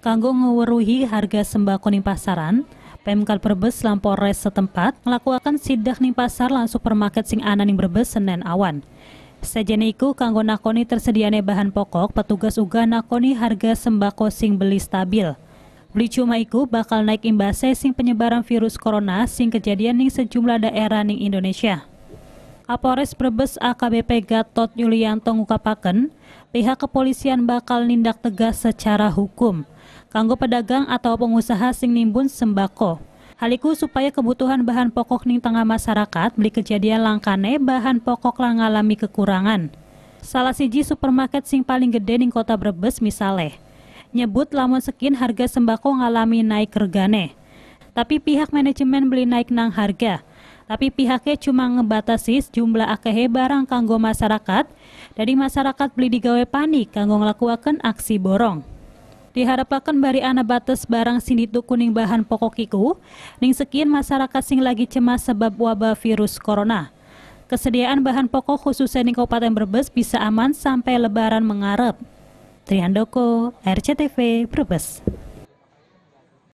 kanggo ngeweruhi harga sembako ning pasaran, Pemkal Brebes lan Polres setempat melakukan sidak ning pasar lan supermarket sing ana ning Brebes Senin awan. Sejene iku kanggo nakoni tersediane bahan pokok, petugas uga nakoni harga sembako sing beli stabil. Beli cuma iku bakal naik imbase sing penyebaran virus corona sing kejadian ning sejumlah daerah ning Indonesia. Kapolres Brebes AKBP Gatot Yulianto ngukapaken, pihak kepolisian bakal nindak tegas secara hukum kanggo pedagang atau pengusaha sing nimbun sembako. Haliku supaya kebutuhan bahan pokok ning tengah masyarakat beli kejadian langkane bahan pokok lang ngalami kekurangan. Salah siji supermarket sing paling gede ning kota Brebes misale, Nyebut lamun sekin harga sembako ngalami naik regane. Tapi pihak manajemen beli naik nang harga. Tapi pihaknya cuma ngebatasi jumlah akehe barang kanggo masyarakat. Dari masyarakat beli digawe panik kanggo ngelakuaken aksi borong diharapkan bari anak batas barang sinditu kuning bahan iku, ning sekian masyarakat sing lagi cemas sebab wabah virus corona. Kesediaan bahan pokok khususnya di Kabupaten Brebes bisa aman sampai lebaran mengarep. Triandoko, RCTV, Brebes.